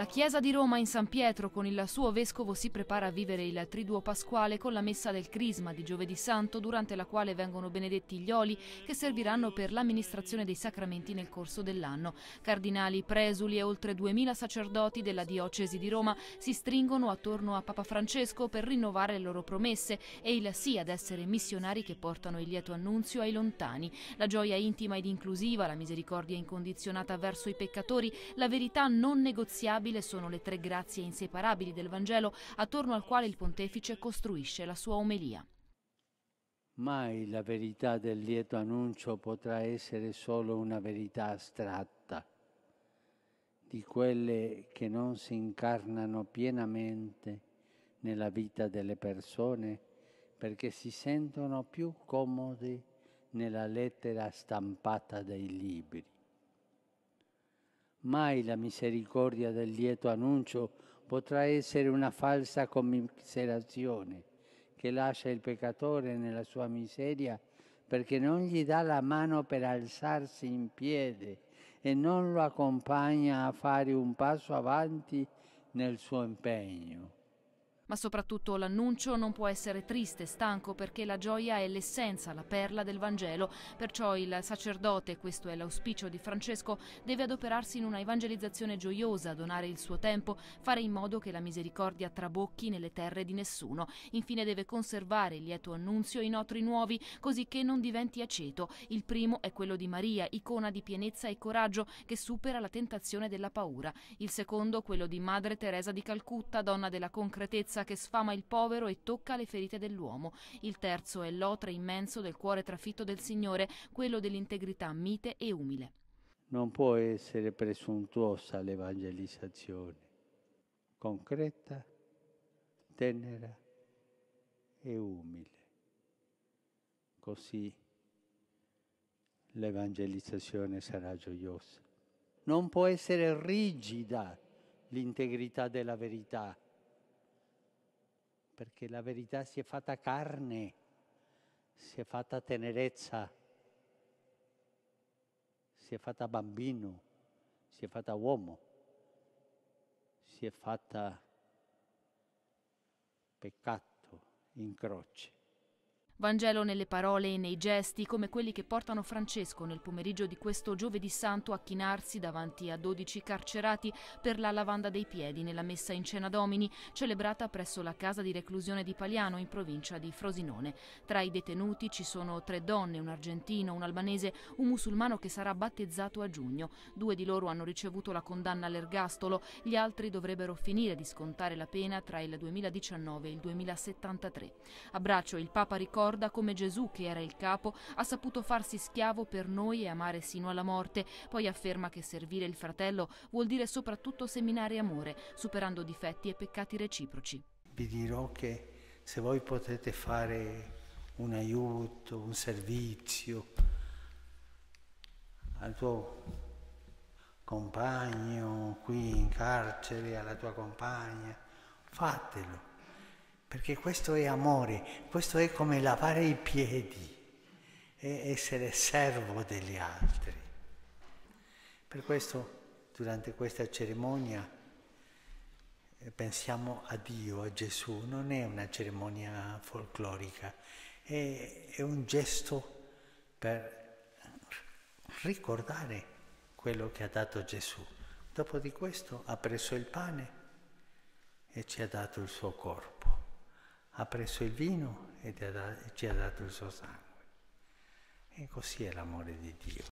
La chiesa di Roma in San Pietro con il suo vescovo si prepara a vivere il triduo pasquale con la messa del Crisma di giovedì santo durante la quale vengono benedetti gli oli che serviranno per l'amministrazione dei sacramenti nel corso dell'anno. Cardinali, presuli e oltre 2000 sacerdoti della diocesi di Roma si stringono attorno a Papa Francesco per rinnovare le loro promesse e il sì ad essere missionari che portano il lieto annunzio ai lontani. La gioia intima ed inclusiva, la misericordia incondizionata verso i peccatori, la verità non negoziabile ineluttabile sono le tre grazie inseparabili del Vangelo attorno al quale il pontefice costruisce la sua omelia. Mai la verità del lieto annuncio potrà essere solo una verità astratta, di quelle che non si incarnano pienamente nella vita delle persone perché si sentono più comodi nella lettera stampata dei libri. Mai la misericordia del lieto annuncio potrà essere una falsa commiserazione che lascia il peccatore nella sua miseria perché non gli dà la mano per alzarsi in piede e non lo accompagna a fare un passo avanti nel suo impegno. Ma soprattutto l'annuncio non può essere triste stanco perché la gioia è l'essenza, la perla del Vangelo. Perciò il sacerdote, questo è l'auspicio di Francesco, deve adoperarsi in una evangelizzazione gioiosa, donare il suo tempo, fare in modo che la misericordia trabocchi nelle terre di nessuno. Infine deve conservare il lieto annunzio in otri nuovi, così che non diventi aceto. Il primo è quello di Maria, icona di pienezza e coraggio che supera la tentazione della paura. Il secondo, quello di Madre Teresa di Calcutta, donna della concretezza violenza che sfama il povero e tocca le ferite dell'uomo. Il terzo è l'otre immenso del cuore trafitto del Signore, quello dell'integrità mite e umile. Non può essere presuntuosa l'evangelizzazione, concreta, tenera e umile. Così l'evangelizzazione sarà gioiosa. Non può essere rigida l'integrità della verità, perché la verità si è fatta carne, si è fatta tenerezza, si è fatta bambino, si è fatta uomo, si è fatta peccato in croce. Vangelo nelle parole e nei gesti come quelli che portano Francesco nel pomeriggio di questo giovedì santo a chinarsi davanti a 12 carcerati per la lavanda dei piedi nella messa in cena domini celebrata presso la casa di reclusione di Paliano in provincia di Frosinone. Tra i detenuti ci sono tre donne, un argentino, un albanese, un musulmano che sarà battezzato a giugno. Due di loro hanno ricevuto la condanna all'ergastolo, gli altri dovrebbero finire di scontare la pena tra il 2019 e il 2073. Abbraccio il Papa ricorda ricorda come Gesù, che era il capo, ha saputo farsi schiavo per noi e amare sino alla morte. Poi afferma che servire il fratello vuol dire soprattutto seminare amore, superando difetti e peccati reciproci. Vi dirò che se voi potete fare un aiuto, un servizio al tuo compagno qui in carcere, alla tua compagna, fatelo perché questo è amore, questo è come lavare i piedi e essere servo degli altri. Per questo durante questa cerimonia eh, pensiamo a Dio, a Gesù, non è una cerimonia folclorica, è, è un gesto per ricordare quello che ha dato Gesù. Dopo di questo ha preso il pane e ci ha dato il suo corpo ha preso il vino e ci ha dato il suo sangue. E così è l'amore di Dio.